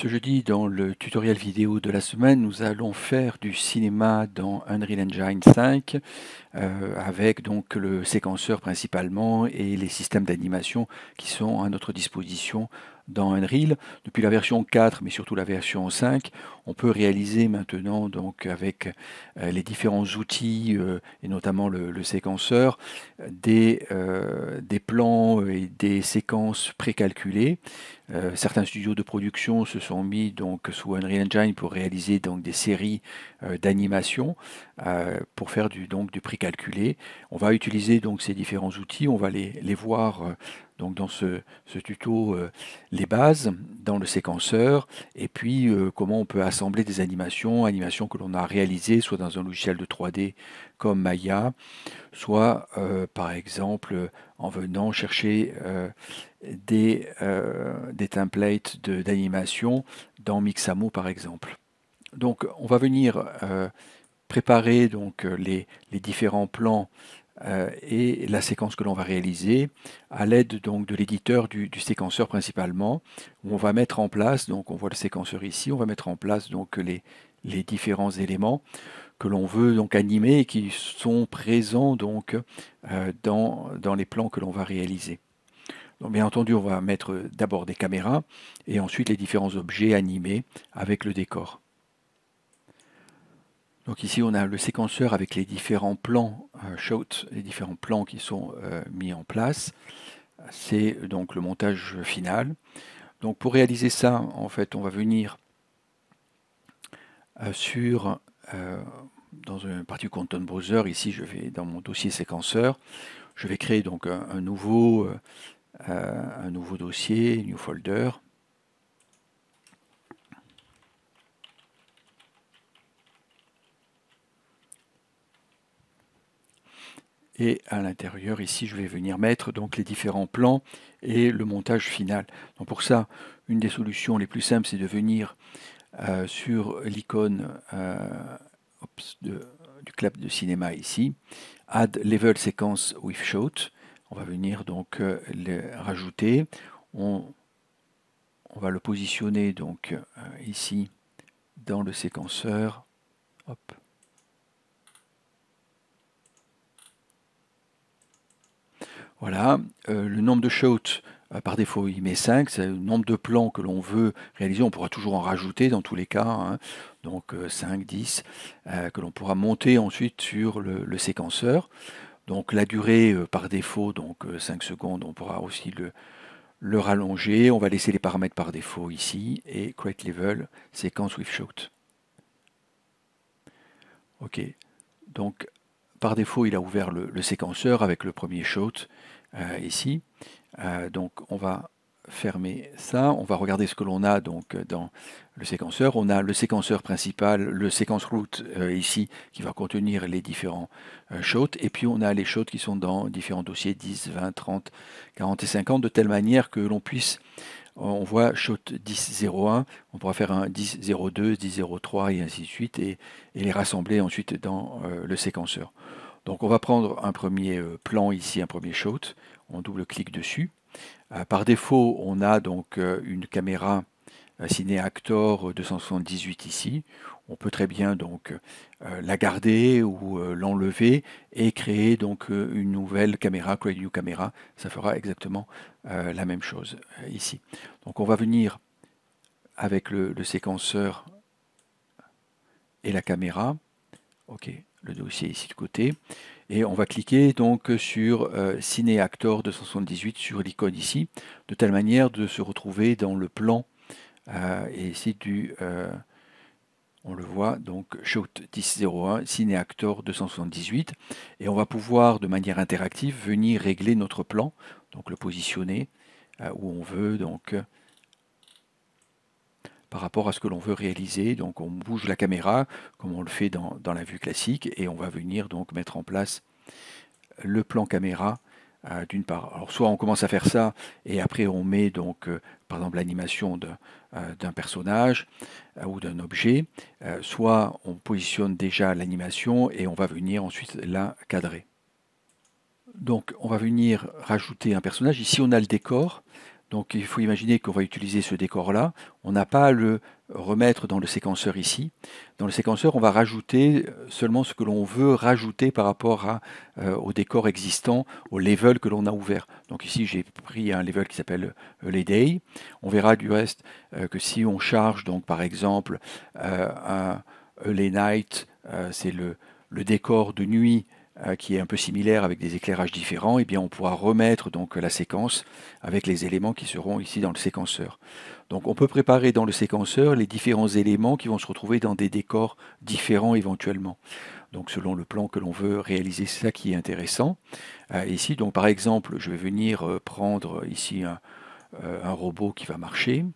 Ce jeudi, dans le tutoriel vidéo de la semaine, nous allons faire du cinéma dans Unreal Engine 5 euh, avec donc le séquenceur principalement et les systèmes d'animation qui sont à notre disposition dans Unreal. Depuis la version 4, mais surtout la version 5, on peut réaliser maintenant donc avec euh, les différents outils euh, et notamment le, séquenceur des, euh, des plans et des séquences précalculées. certains studios de production se sont mis donc sous Unreal Engine pour réaliser donc des séries d'animation pour faire du donc du précalculé. On va utiliser donc ces différents outils, on va les, voir donc dans ce, ce tuto les bases dans le séquenceur et puis comment on peut assembler des animations, animations que l'on a réalisées soit dans un logiciel de 3D comme Maya, soit euh, par exemple en venant chercher euh, des, euh, des, templates d'animation dans Mixamo par exemple. Donc on va venir préparer donc les, les différents plans euh, et la séquence que l'on va réaliser à l'aide donc de l'éditeur du, séquenceur principalement. on va mettre en place, donc on voit le séquenceur ici, on va mettre en place donc les, différents éléments que l'on veut donc animer et qui sont présents donc euh, dans, les plans que l'on va réaliser. Donc, bien entendu, on va mettre d'abord des caméras et ensuite les différents objets animés avec le décor. Donc ici, on a le séquenceur avec les différents plans euh, shot les différents plans qui sont euh, mis en place. C'est donc le montage final. Donc pour réaliser ça, en fait, on va venir euh, sur dans une partie du Content Browser. Ici, je vais dans mon dossier séquenceur. Je vais créer donc un, un nouveau dossier, new folder. et à l'intérieur ici je vais venir mettre donc les différents plans et le montage final. Donc pour ça une des solutions les plus simples c'est de venir euh, sur l'icône euh, du clap de cinéma ici, Add Level Sequence with Shot. On va venir donc euh, le rajouter. On, va le positionner donc ici dans le séquenceur. Hop. Voilà, euh, le nombre de shots euh, par défaut, il met 5, c'est le nombre de plans que l'on veut réaliser, on pourra toujours en rajouter dans tous les cas, hein. donc 5, euh, 10, que l'on pourra monter ensuite sur le, séquenceur. Donc la durée par défaut, donc 5 secondes, on pourra aussi le, rallonger, on va laisser les paramètres par défaut ici, et create level, séquence with shot. Ok, donc par défaut, il a ouvert le, séquenceur avec le premier shot euh, ici. Euh, donc on va fermer ça. On va regarder ce que l'on a donc dans le séquenceur. On a le séquenceur principal, le séquence route euh, ici qui va contenir les différents shots. Et puis on a les shots qui sont dans différents dossiers 10, 20, 30, 40 et 50 de telle manière que l'on puisse on voit shot 10.01. on pourra faire un 1002, 1003 et ainsi de suite, et, les rassembler ensuite dans euh, le séquenceur. Donc on va prendre un premier euh, plan ici, un premier shot, on double-clique dessus. Euh, par défaut, on a donc une caméra Ciné Actor 278 ici, on peut très bien donc euh, euh, la garder ou euh, l'enlever et créer donc une nouvelle caméra, create new camera. Ça fera exactement la même chose ici. Donc on va venir avec le, séquenceur et la caméra. Ok, le dossier ici de côté. Et on va cliquer donc sur Cineactor Ciné Actor 278 sur l'icône ici, de telle manière de se retrouver dans le plan et ici du, on le voit, donc Shot 1001, Cineactor 278, et on va pouvoir de manière interactive venir régler notre plan, donc le positionner euh, où on veut, donc par rapport à ce que l'on veut réaliser. Donc on bouge la caméra comme on le fait dans, dans, la vue classique et on va venir donc mettre en place le plan caméra euh, d'une part. soit on commence à faire ça et après on met donc euh, par exemple l'animation euh, d'un personnage ou d'un objet, soit on positionne déjà l'animation et on va venir ensuite la cadrer. Donc on va venir rajouter un personnage. Ici on a le décor donc il faut imaginer qu'on va utiliser ce décor-là. On n'a pas à le remettre dans le séquenceur ici. Dans le séquenceur, on va rajouter euh, seulement ce que l'on veut rajouter par rapport euh, au décor existant, au level que l'on a ouvert. Donc ici, j'ai pris un level qui s'appelle euh, les Day. On verra du reste que si on charge, donc par exemple, un les Night, c'est le décor de nuit euh, qui est un peu similaire avec des éclairages différents, et eh bien on pourra remettre donc la séquence avec les éléments qui seront ici dans le séquenceur. Donc on peut préparer dans le séquenceur les différents éléments qui vont se retrouver dans des décors différents éventuellement. Donc selon le plan que l'on veut réaliser, c'est ça qui est intéressant. Euh, ici, donc par exemple, je vais venir euh, prendre ici un, un robot qui va marcher.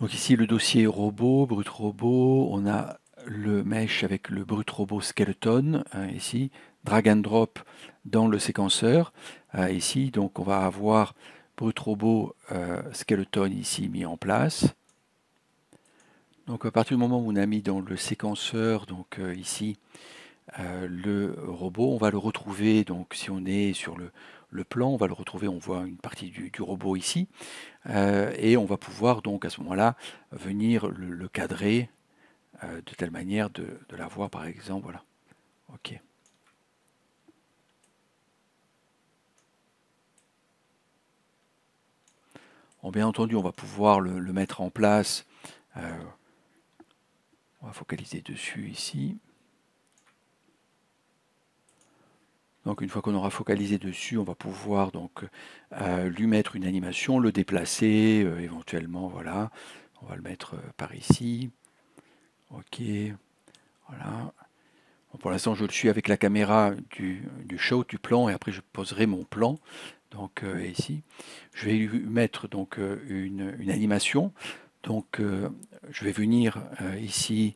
Donc ici le dossier robot, brut robot, on a le mesh avec le brut robot skeleton, hein, ici, drag and drop dans le séquenceur, euh, ici, donc on va avoir brut robot euh, skeleton ici mis en place. Donc à partir du moment où on a mis dans le séquenceur, donc euh, ici, le robot, on va le retrouver, donc si on est sur le, le plan, on va le retrouver, on voit une partie du, robot ici, et on va pouvoir donc à ce moment-là venir le cadrer euh, de telle manière de, la voir, par exemple. Voilà. OK. bien entendu, on va pouvoir le, mettre en place. Euh, on va focaliser dessus ici. Donc une fois qu'on aura focalisé dessus, on va pouvoir donc euh, lui mettre une animation, le déplacer éventuellement. Voilà, on va le mettre par ici. Ok, voilà. pour l'instant, je le suis avec la caméra du, show, du plan, et après je poserai mon plan. Donc euh, ici, je vais mettre donc euh, une, animation. Donc euh, je vais venir ici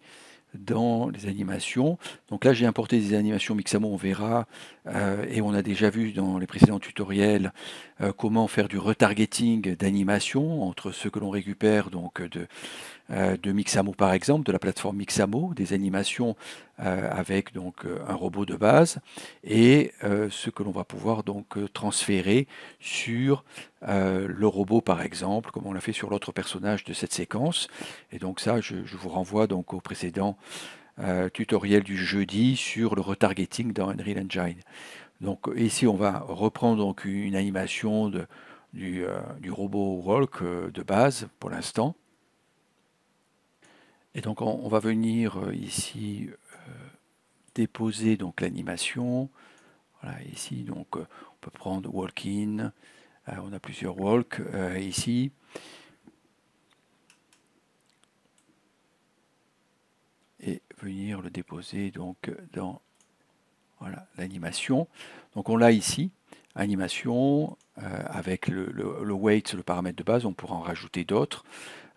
dans les animations. Donc là, j'ai importé des animations Mixamo, on verra, et on a déjà vu dans les précédents tutoriels comment faire du retargeting d'animation, entre ce que l'on récupère donc de, euh, de Mixamo par exemple, de la plateforme Mixamo, des animations euh, avec donc euh, un robot de base et ce que l'on va pouvoir donc transférer sur le robot par exemple, comme on l'a fait sur l'autre personnage de cette séquence. Et donc ça, je, vous renvoie donc au précédent tutoriel du jeudi sur le retargeting dans Unreal Engine. Donc ici, on va reprendre donc une animation de, du, robot Walk de base pour l'instant. Et donc on, va venir euh, ici euh, déposer donc l'animation. Voilà, ici donc euh, on peut prendre walk in. on a plusieurs walk ici. Et venir le déposer donc dans l'animation. Donc on l'a ici animation avec le, le weight, le paramètre de base. On pourra en rajouter d'autres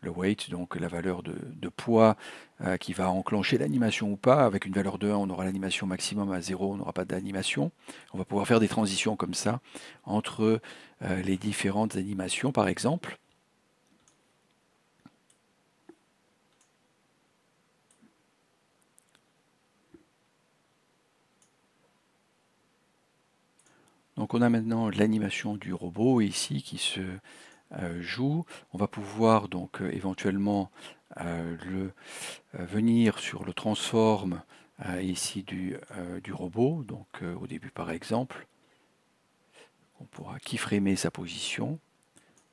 weight, donc la valeur de, poids euh, qui va enclencher l'animation ou pas. Avec une valeur de 1, on aura l'animation maximum, à 0, on n'aura pas d'animation. On va pouvoir faire des transitions comme ça entre euh, les différentes animations, par exemple. Donc on a maintenant l'animation du robot ici qui se euh, joue. On va pouvoir donc euh, éventuellement euh, le, venir sur le transform ici du, du, robot, donc au début par exemple. On pourra keyframer sa position.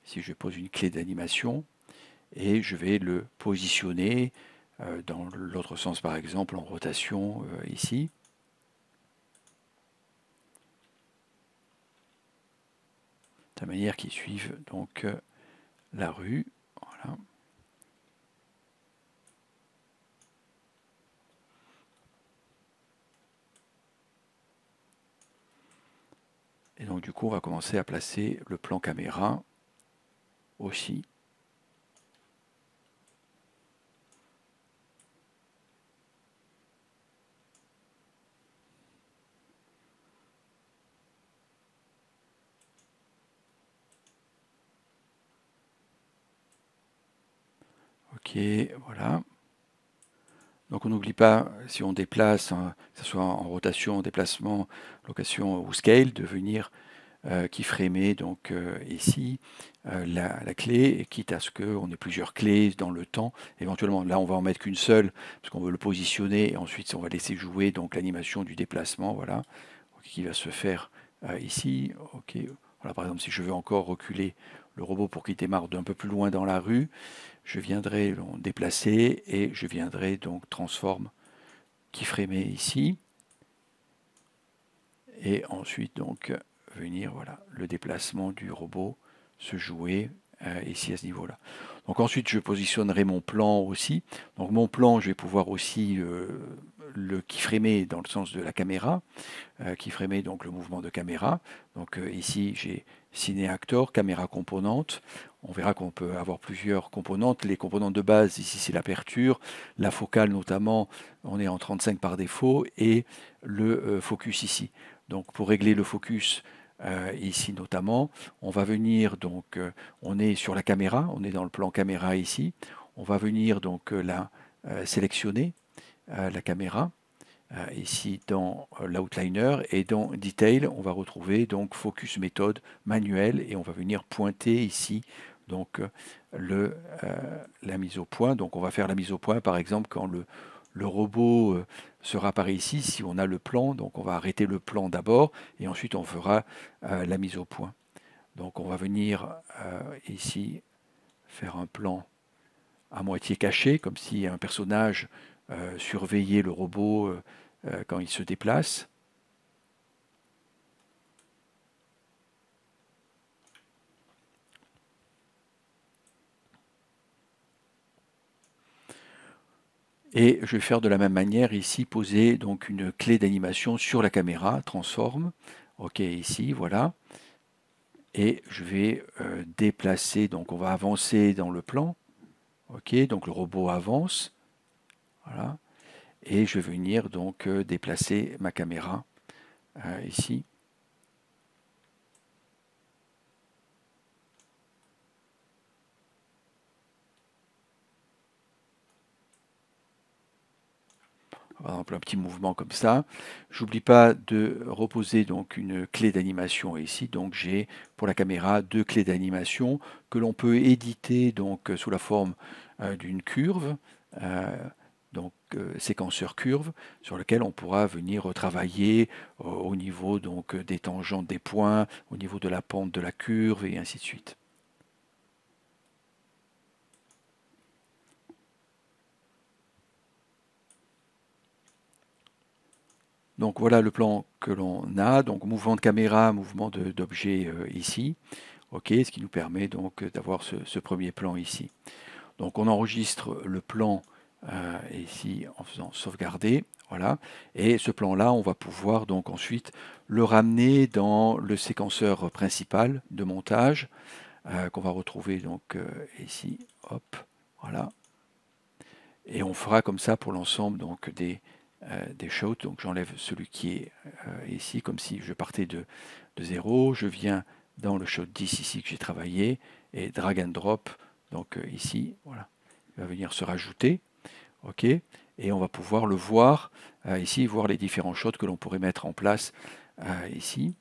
Si je pose une clé d'animation et je vais le positionner dans l'autre sens par exemple en rotation ici. de manière qu'ils suivent donc euh, la rue. Et donc du coup, on va commencer à placer le plan caméra aussi. voilà. Donc on n'oublie pas, si on déplace, hein, que ce soit en rotation, déplacement, location ou scale, de venir qui euh, freiner donc, euh, ici euh, la, clé, et quitte à ce qu'on ait plusieurs clés dans le temps. Éventuellement, là on va en mettre qu'une seule, parce qu'on veut le positionner, et ensuite on va laisser jouer donc l'animation du déplacement, voilà, qui va se faire ici. OK, par exemple, si je veux encore reculer le robot pour qu'il démarre d'un peu plus loin dans la rue, je viendrai le déplacer et je viendrai donc transforme keyframer ici. Et ensuite donc venir voilà le déplacement du robot se jouer euh, ici à ce niveau-là. Donc ensuite je positionnerai mon plan aussi. Donc mon plan je vais pouvoir aussi euh, le qui dans le sens de la caméra, euh, qui frémait donc le mouvement de caméra. Donc euh, ici j'ai ciné caméra componente. On verra qu'on peut avoir plusieurs composantes Les composantes de base, ici c'est l'aperture, la focale notamment, on est en 35 par défaut, et le euh, focus ici. Donc pour régler le focus, ici notamment. On va venir donc, on est sur la caméra, on est dans le plan caméra ici. On va venir donc la sélectionner euh, la caméra euh, ici dans euh, l'outliner et dans detail on va retrouver donc focus méthode manuel et on va venir pointer ici donc le, la mise au point donc on va faire la mise au point par exemple quand le, le robot sera par ici si on a le plan donc on va arrêter le plan d'abord et ensuite on fera la mise au point donc on va venir ici faire un plan à moitié caché comme si un personnage euh, surveiller le robot euh, euh, quand il se déplace. Et je vais faire de la même manière ici, poser donc une clé d'animation sur la caméra, transforme. OK, ici, voilà. Et je vais déplacer, donc on va avancer dans le plan. OK, donc le robot avance. Voilà. Et je vais venir donc euh, déplacer ma caméra euh, ici. par exemple un petit mouvement comme ça. J'oublie pas de reposer donc une clé d'animation ici. Donc j'ai pour la caméra deux clés d'animation que l'on peut éditer donc euh, sous la forme d'une curve séquenceur curve sur lequel on pourra venir travailler euh, au niveau donc euh, des tangentes des points, au niveau de la pente de la curve et ainsi de suite. Donc voilà le plan que l'on a, donc mouvement de caméra, mouvement d'objet euh, ici, ok, ce qui nous permet donc d'avoir ce, ce, premier plan ici. Donc on enregistre le plan ici euh, en faisant sauvegarder. Voilà. Et ce plan-là, on va pouvoir donc ensuite le ramener dans le séquenceur principal de montage euh, qu'on va retrouver donc euh, ici. Hop, voilà. Et on fera comme ça pour l'ensemble donc des, des shots. Donc j'enlève celui qui est ici, comme si je partais de, de zéro. Je viens dans le shot 10 ici que j'ai travaillé et drag and drop donc ici voilà il va venir se rajouter et on va pouvoir le voir euh, ici, voir les différents shots que l'on pourrait mettre en place euh, ici.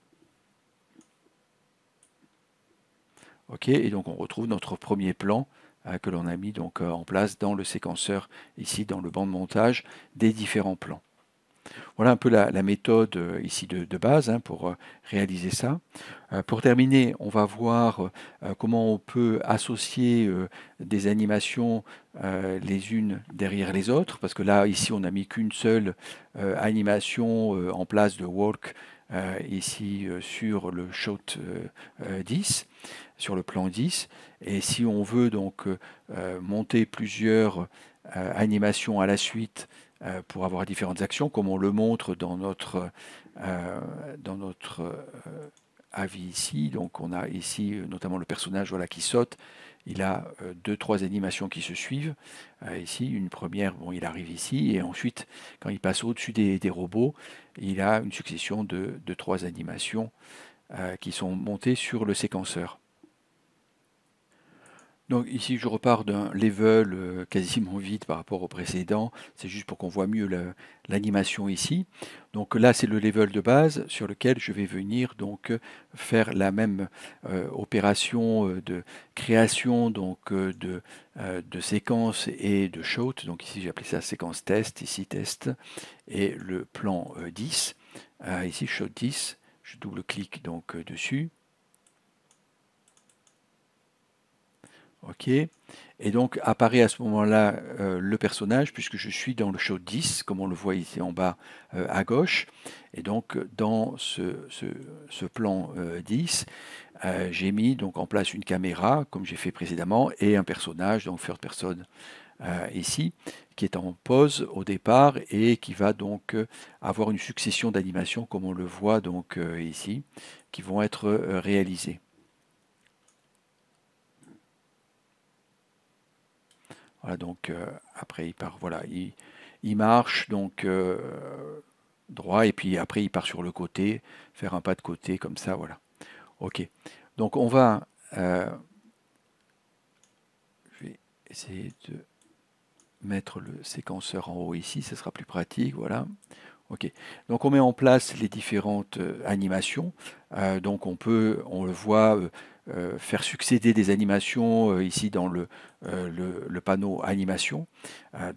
Ok, et donc on retrouve notre premier plan euh, que l'on a mis donc en place dans le séquenceur ici, dans le banc de montage des différents plans. Voilà un peu la, méthode euh, ici de, base hein, pour euh, réaliser ça. Euh, pour terminer, on va voir comment on peut associer des animations les unes derrière les autres, parce que là, ici, on n'a mis qu'une seule animation en place de Walk ici sur le shot 10, sur le plan 10. Et si on veut donc monter plusieurs animations à la suite euh, pour avoir différentes actions, comme on le montre dans notre, euh, dans notre euh, avis ici. Donc on a ici notamment le personnage voilà, qui saute. Il a deux, trois animations qui se suivent. ici, une première, bon, il arrive ici, et ensuite, quand il passe au-dessus des, robots, il a une succession de, de trois animations qui sont montées sur le séquenceur. Donc ici, je repars d'un level euh, quasiment vide par rapport au précédent. C'est juste pour qu'on voit mieux l'animation ici. Donc là, c'est le level de base sur lequel je vais venir donc faire la même euh, opération euh, de création de, séquence et de shot. Donc ici, j'ai appelé ça séquence test, ici test, et le plan 10. ici, shot 10. Je double-clique donc dessus. Et donc apparaît à ce moment-là euh, le personnage, puisque je suis dans le show 10, comme on le voit ici en bas euh, à gauche. Et donc dans ce, plan 10, euh, j'ai mis donc en place une caméra, comme j'ai fait précédemment, et un personnage, donc third person ici, qui est en pause au départ et qui va donc avoir une succession d'animations, comme on le voit donc ici, qui vont être réalisées. Voilà, donc euh, après il part, voilà, il, il marche donc euh, droit et puis après il part sur le côté, faire un pas de côté comme ça, voilà. Ok. Donc on va, euh, vais essayer de mettre le séquenceur en haut ici, ce sera plus pratique, voilà. Ok. Donc on met en place les différentes animations. donc on peut, on le voit euh, faire succéder des animations euh, ici dans le, euh, panneau animation.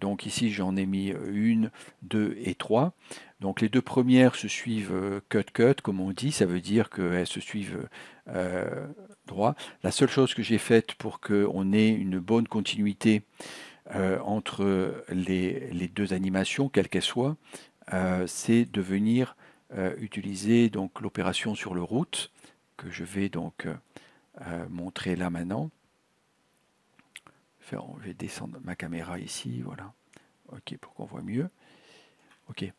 donc ici j'en ai mis une, deux et trois. Donc les deux premières se suivent cut cut comme on dit, ça veut dire qu'elles se suivent droit. La seule chose que j'ai faite pour qu'on ait une bonne continuité entre les, deux animations, quelles qu'elles soient, c'est de venir utiliser l'opération sur le route que je vais donc euh, montrer là maintenant. je vais descendre ma caméra ici, voilà. OK, pour qu'on voit mieux. OK.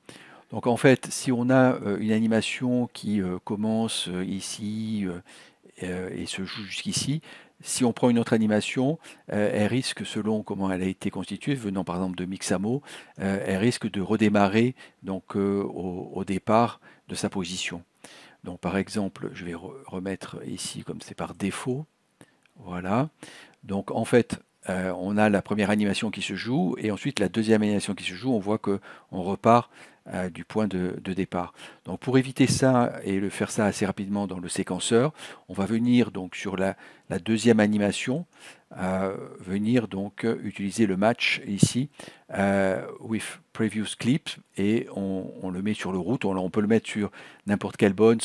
Donc en fait, si on a euh, une animation qui euh, commence ici et se joue jusqu'ici, si on prend une autre animation, elle risque, selon comment elle a été constituée, venant par exemple de Mixamo, elle risque de redémarrer donc, au départ de sa position. Donc par exemple, je vais remettre ici comme c'est par défaut. Voilà. Donc en fait, euh, on a la première animation qui se joue et ensuite la deuxième animation qui se joue. On voit que on repart euh, du point de, départ. Donc pour éviter ça et le faire ça assez rapidement dans le séquenceur, on va venir donc sur la, deuxième animation, euh, venir donc utiliser le match ici euh, with previous clip et on, le met sur le route. On, peut le mettre sur n'importe quel bones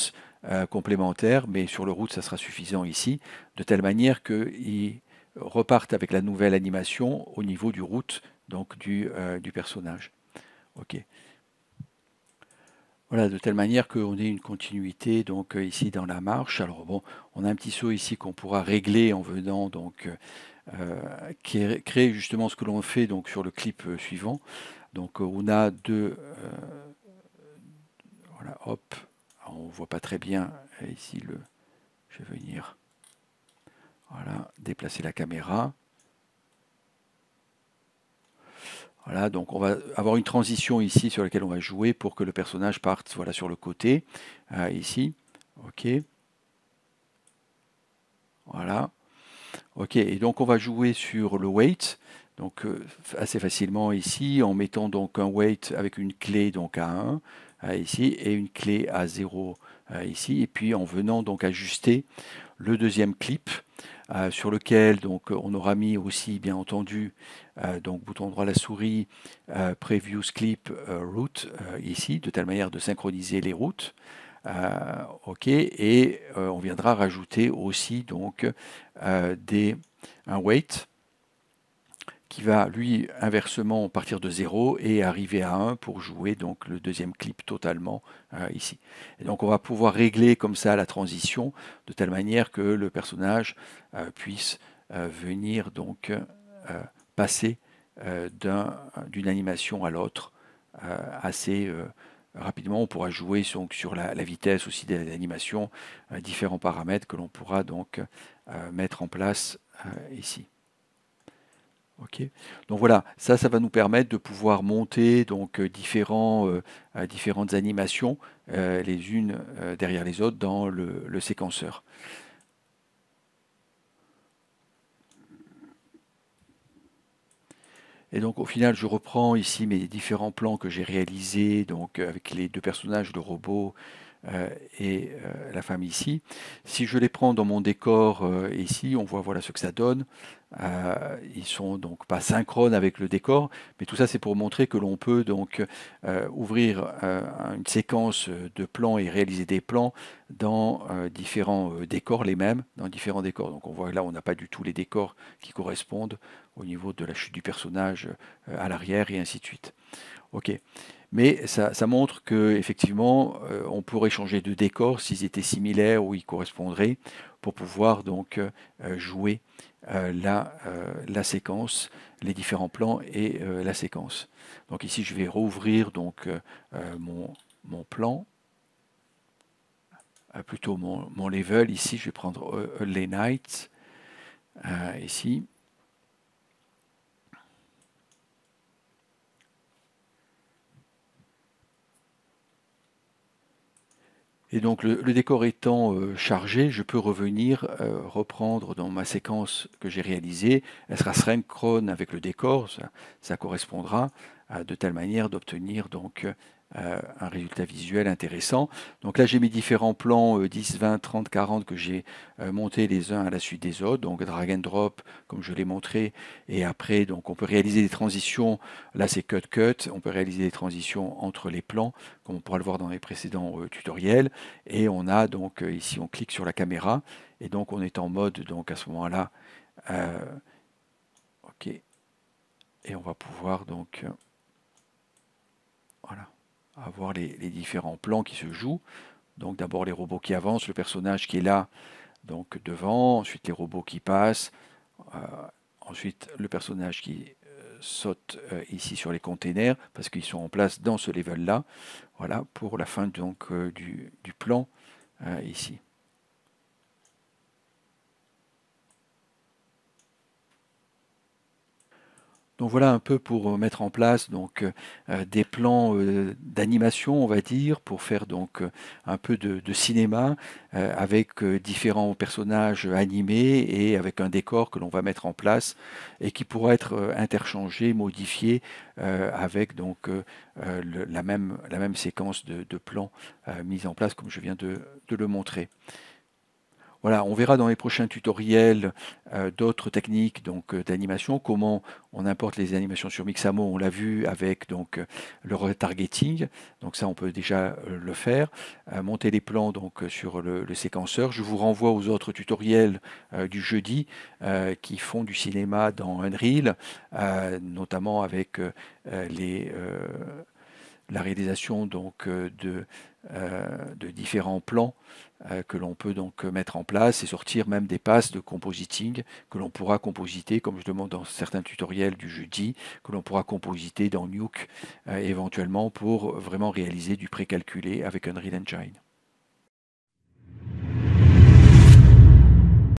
complémentaire, mais sur le route ça sera suffisant ici, de telle manière qu'il reparte avec la nouvelle animation au niveau du route donc du, du personnage. Ok. Voilà, de telle manière qu'on ait une continuité donc euh, ici dans la marche. Alors bon, on a un petit saut ici qu'on pourra régler en venant donc euh, créer justement ce que l'on fait donc sur le clip euh, suivant. Donc euh, on a deux, voilà, hop, on voit pas très bien ici le, je vais venir, déplacer la caméra. Voilà, donc on va avoir une transition ici sur laquelle on va jouer pour que le personnage parte sur le côté, euh, ici. OK. Voilà. OK, et donc on va jouer sur le weight, donc euh, assez facilement ici, en mettant donc un weight avec une clé donc à 1, ici, et une clé à 0, euh, ici, et puis en venant donc ajuster le deuxième clip euh, sur lequel donc euh, on aura mis aussi bien entendu euh, donc bouton droit la souris preview previews clip route ici de telle manière de synchroniser les routes ok et on viendra rajouter aussi donc des un Wait qui va lui inversement partir de 0 et arriver à 1 pour jouer donc le deuxième clip totalement euh, ici. donc on va pouvoir régler comme ça la transition de telle manière que le personnage euh, puisse euh, venir donc passer d'une animation à l'autre assez rapidement. On pourra jouer sur, sur la, vitesse aussi des animations, différents paramètres que l'on pourra donc mettre en place ici. Ok, donc voilà, ça, ça va nous permettre de pouvoir monter donc euh, différents, euh, différentes animations euh, les unes derrière les autres dans le, séquenceur. Et donc au final, je reprends ici mes différents plans que j'ai réalisés donc avec les deux personnages, le robot et la femme ici. Si je les prends dans mon décor ici, on voit voilà ce que ça donne ils euh, ils sont donc pas synchrones avec le décor, mais tout ça c'est pour montrer que l'on peut donc euh, ouvrir euh, une séquence de plans et réaliser des plans dans différents décors, les mêmes dans différents décors. Donc on voit là on n'a pas du tout les décors qui correspondent au niveau de la chute du personnage à l'arrière et ainsi de suite. Ok. Mais ça, montre que effectivement, on pourrait changer de décor s'ils étaient similaires ou ils correspondraient pour pouvoir donc jouer euh, la, euh, la, séquence, les différents plans et euh, la séquence. Donc ici, je vais rouvrir donc, mon, mon plan plutôt mon, level ici, je vais prendre les nights ici. Et donc le, décor étant euh, chargé, je peux revenir, euh, reprendre dans ma séquence que j'ai réalisée. Elle sera synchrone avec le décor, ça, correspondra à de telle manière d'obtenir donc euh, un résultat visuel intéressant. Donc là, j'ai mes différents plans 10, 20, 30, 40 que j'ai euh, monté les uns à la suite des autres. Donc drag and drop, comme je l'ai montré. Et après, donc on peut réaliser des transitions. Là, c'est cut cut. On peut réaliser des transitions entre les plans, comme on pourra le voir dans les précédents euh, tutoriels. Et on a donc ici, on clique sur la caméra. Et donc on est en mode, donc à ce moment-là, ok. Et on va pouvoir donc... voilà avoir les, différents plans qui se jouent. Donc d'abord les robots qui avancent, le personnage qui est là, donc devant, ensuite les robots qui passent, euh, ensuite le personnage qui euh, saute euh, ici sur les containers parce qu'ils sont en place dans ce level là. Voilà pour la fin donc du, plan ici. Donc voilà un peu pour euh, mettre en place donc euh, euh, des plans d'animation, on va dire, pour faire donc un peu de, cinéma avec différents personnages animés et avec un décor que l'on va mettre en place et qui pourra être interchangé, modifié avec donc la, même, la même séquence de, plans mis en place comme je viens de, de le montrer. Voilà, on verra dans les prochains tutoriels euh, d'autres techniques donc euh, d'animation, comment on importe les animations sur Mixamo, on l'a vu avec donc euh, le retargeting, donc ça on peut déjà le faire, monter les plans donc sur le, séquenceur. Je vous renvoie aux autres tutoriels du jeudi qui font du cinéma dans Unreal, notamment avec les la réalisation donc de, de différents plans euh, que l'on peut donc mettre en place et sortir même des passes de compositing que l'on pourra compositer, comme je le montre dans certains tutoriels du jeudi, que l'on pourra compositer dans Nuke euh, éventuellement pour vraiment réaliser du précalculé avec Unreal Engine.